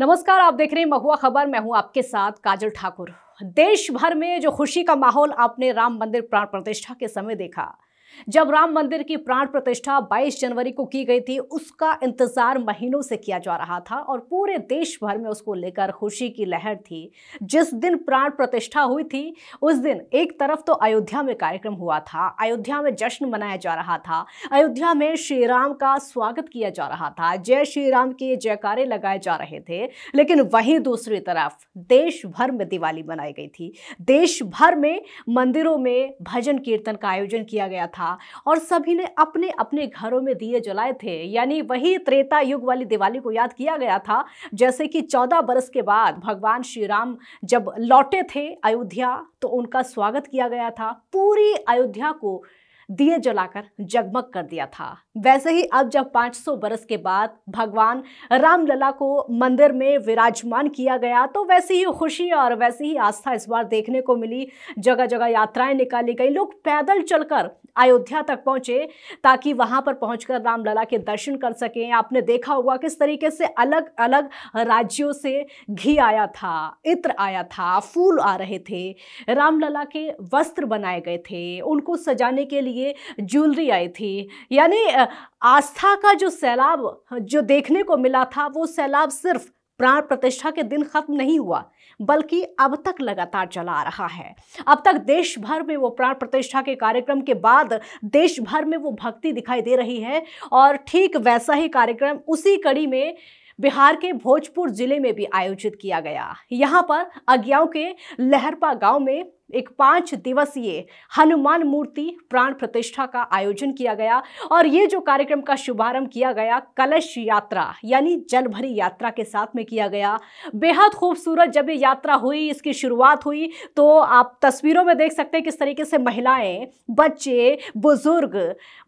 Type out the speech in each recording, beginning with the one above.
नमस्कार आप देख रहे हैं महुआ खबर मैं हूं आपके साथ काजल ठाकुर देश भर में जो खुशी का माहौल आपने राम मंदिर प्राण प्रतिष्ठा के समय देखा जब राम मंदिर की प्राण प्रतिष्ठा 22 जनवरी को की गई थी उसका इंतजार महीनों से किया जा रहा था और पूरे देश भर में उसको लेकर खुशी की लहर थी जिस दिन प्राण प्रतिष्ठा हुई थी उस दिन एक तरफ तो अयोध्या में कार्यक्रम हुआ था अयोध्या में जश्न मनाया जा रहा था अयोध्या में श्री राम का स्वागत किया जा रहा था जय श्री राम के जयकारे लगाए जा रहे थे लेकिन वहीं दूसरी तरफ देश भर में दिवाली मनाई गई थी देश भर में मंदिरों में भजन कीर्तन का आयोजन किया गया था था और सभी ने अपने अपने घरों में दिए जलाए थे यानी वही त्रेता युग वाली दिवाली को याद किया गया था जैसे कि चौदह बरस के बाद भगवान श्री राम जब लौटे थे अयोध्या तो उनका स्वागत किया गया था पूरी अयोध्या को दिए जलाकर जगमग कर दिया था वैसे ही अब जब 500 बरस के बाद भगवान रामलला को मंदिर में विराजमान किया गया तो वैसी ही खुशी और वैसी ही आस्था इस बार देखने को मिली जगह जगह यात्राएं निकाली गई लोग पैदल चलकर अयोध्या तक पहुंचे ताकि वहां पर पहुंचकर रामलला के दर्शन कर सकें आपने देखा होगा किस तरीके से अलग अलग राज्यों से घी आया था इत्र आया था फूल आ रहे थे रामलला के वस्त्र बनाए गए थे उनको सजाने के लिए लिए ज्वेलरी आई थी यानी आस्था का जो सैलाब जो देखने को मिला था वो सैलाब सिर्फ प्राण प्रतिष्ठा के दिन खत्म नहीं हुआ बल्कि अब तक लगातार चला आ रहा है अब तक देश भर में वो प्राण प्रतिष्ठा के कार्यक्रम के बाद देश भर में वो भक्ति दिखाई दे रही है और ठीक वैसा ही कार्यक्रम उसी कड़ी में बिहार के भोजपुर जिले में भी आयोजित किया गया यहाँ पर अज्ञाओं के लहरपा गांव में एक पाँच दिवसीय हनुमान मूर्ति प्राण प्रतिष्ठा का आयोजन किया गया और ये जो कार्यक्रम का शुभारंभ किया गया कलश यात्रा यानी जलभरी यात्रा के साथ में किया गया बेहद खूबसूरत जब ये यात्रा हुई इसकी शुरुआत हुई तो आप तस्वीरों में देख सकते हैं किस तरीके से महिलाएं बच्चे बुजुर्ग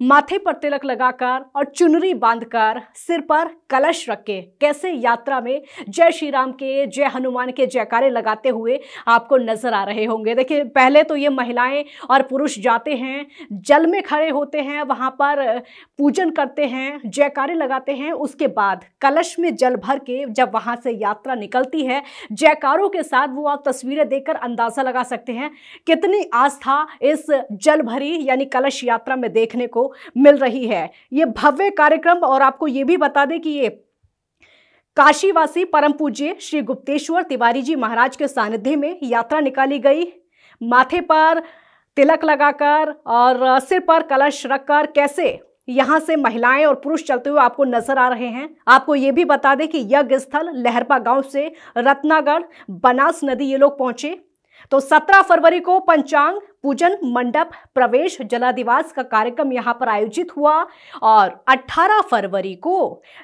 माथे पर तिलक लगाकर और चुनरी बांधकर सिर पर कलश रख के कैसे यात्रा में जय श्री राम के जय हनुमान के जयकारे लगाते हुए आपको नजर आ रहे होंगे देखिए पहले तो ये महिलाएं और पुरुष जाते हैं जल में खड़े होते हैं वहाँ पर पूजन करते हैं जयकारे लगाते हैं उसके बाद कलश में जल भर के जब वहाँ से यात्रा निकलती है जयकारों के साथ वो आप तस्वीरें देखकर अंदाज़ा लगा सकते हैं कितनी आस्था इस जल भरी यानी कलश यात्रा में देखने को मिल रही है ये भव्य कार्यक्रम और आपको ये भी बता दें कि ये काशीवासी परम पूज्य श्री गुप्तेश्वर तिवारी जी महाराज के सानिध्य में यात्रा निकाली गई माथे पर तिलक लगाकर और सिर पर कलश रखकर कैसे यहाँ से महिलाएं और पुरुष चलते हुए आपको नजर आ रहे हैं आपको ये भी बता दें कि यज्ञ स्थल लहरपा गांव से रत्नागढ़ बनास नदी ये लोग पहुंचे तो 17 फरवरी को पंचांग पूजन मंडप प्रवेश जलादिवास का कार्यक्रम यहाँ पर आयोजित हुआ और 18 फरवरी को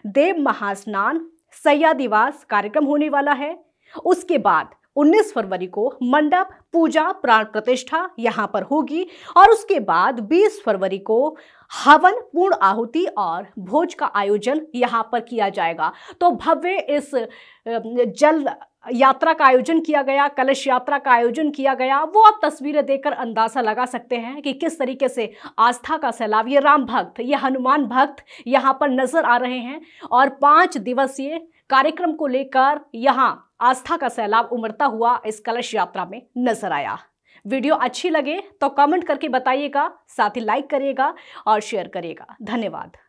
देव महास्नान सयादिवास कार्यक्रम होने वाला है उसके बाद 19 फरवरी को मंडप पूजा प्राण प्रतिष्ठा यहाँ पर होगी और उसके बाद 20 फरवरी को हवन पूर्ण आहुति और भोज का आयोजन यहाँ पर किया जाएगा तो भव्य इस जल यात्रा का आयोजन किया गया कलश यात्रा का आयोजन किया गया वो आप तस्वीरें देखकर अंदाजा लगा सकते हैं कि किस तरीके से आस्था का सैलाब ये राम भक्त ये हनुमान भक्त यहाँ पर नजर आ रहे हैं और पाँच दिवसीय कार्यक्रम को लेकर यहाँ आस्था का सैलाब उमड़ता हुआ इस कलश यात्रा में नजर आया वीडियो अच्छी लगे तो कमेंट करके बताइएगा साथ ही लाइक करिएगा और शेयर करिएगा धन्यवाद